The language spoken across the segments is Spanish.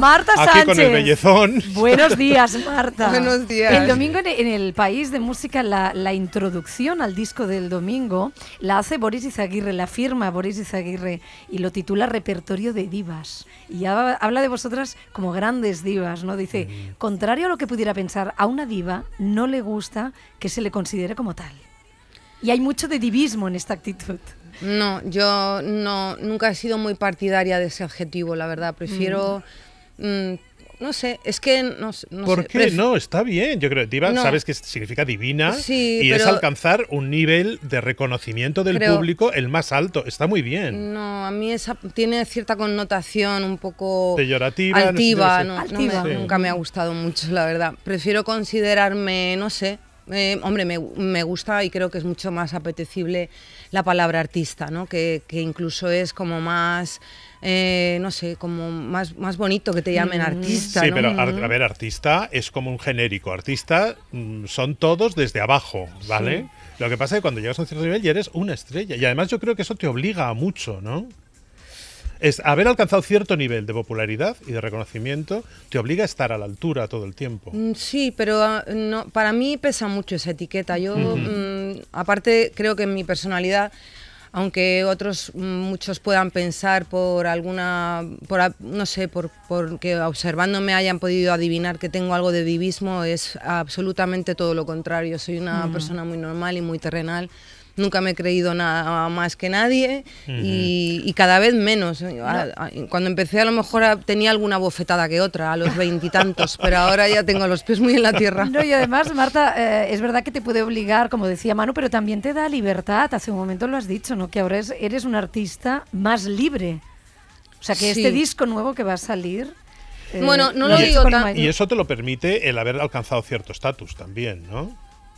Marta Sánchez. Buenos días, Marta. Buenos días. El domingo en, el País de Música, la, introducción al disco del domingo la hace Boris Izaguirre, la firma Boris Izaguirre y lo titula Repertorio de Divas. Y habla de vosotras como grandes divas, ¿no? Dice, contrario a lo que pudiera pensar, a una diva no le gusta que se le considere como tal. Y hay mucho de divismo en esta actitud. No, yo no, nunca he sido muy partidaria de ese adjetivo, la verdad. Prefiero... Mm. Mm, no sé, es que no, no ¿Por qué? No, está bien. Yo creo que diva, sabes que significa divina y es alcanzar un nivel de reconocimiento del público el más alto. Está muy bien. No, a mí esa tiene cierta connotación un poco peyorativa, nunca me ha gustado mucho, la verdad. Prefiero considerarme, no sé, eh, hombre, me, gusta y creo que es mucho más apetecible la palabra artista, ¿no? que, incluso es como más, eh, no sé, como más, más bonito que te llamen mm. artista. Sí, pero a, ver, artista es como un genérico. Artista mm, son todos desde abajo, ¿vale? Lo que pasa es que cuando llegas a un cierto nivel ya eres una estrella. Y además yo creo que eso te obliga mucho, ¿no? es, haber alcanzado cierto nivel de popularidad y de reconocimiento te obliga a estar a la altura todo el tiempo. Mm, sí, pero ah, para mí pesa mucho esa etiqueta. Yo, mm, aparte, creo que en mi personalidad aunque otros mm, muchos puedan pensar por alguna, no sé, por, observándome hayan podido adivinar que tengo algo de divismo, es absolutamente todo lo contrario. Soy una persona muy normal y muy terrenal nunca me he creído nada más que nadie y, cada vez menos. Ah, ah, cuando empecé a lo mejor tenía alguna bofetada que otra a los veintitantos, pero ahora ya tengo los pies muy en la tierra. No, y además, Marta, eh, es verdad que te puede obligar, como decía Manu, pero también te da libertad. Hace un momento lo has dicho, ¿no? Que ahora es, eres un artista más libre. O sea, que este disco nuevo que va a salir eh, bueno, no lo digo Y eso te lo permite el haber alcanzado cierto estatus también, ¿no?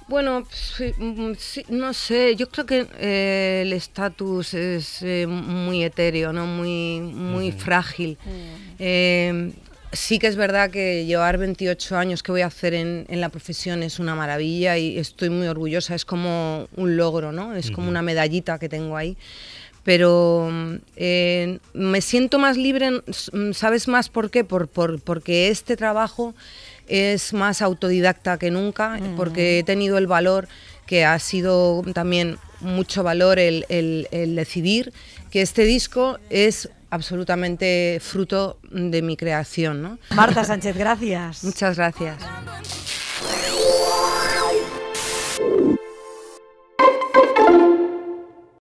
Bueno, pues, mm, no sé, yo creo que eh, el estatus es eh, muy etéreo, ¿no? muy, muy frágil. Em, sí que es verdad que llevar 28 años que voy a hacer en, en, la profesión es una maravilla y estoy muy orgullosa, es como un logro, ¿no? es como una medallita que tengo ahí pero eh, me siento más libre, ¿sabes más por qué? Por, porque este trabajo es más autodidacta que nunca, mm. porque he tenido el valor que ha sido también mucho valor el, decidir que este disco es absolutamente fruto de mi creación. Marta Sánchez, gracias. Muchas gracias.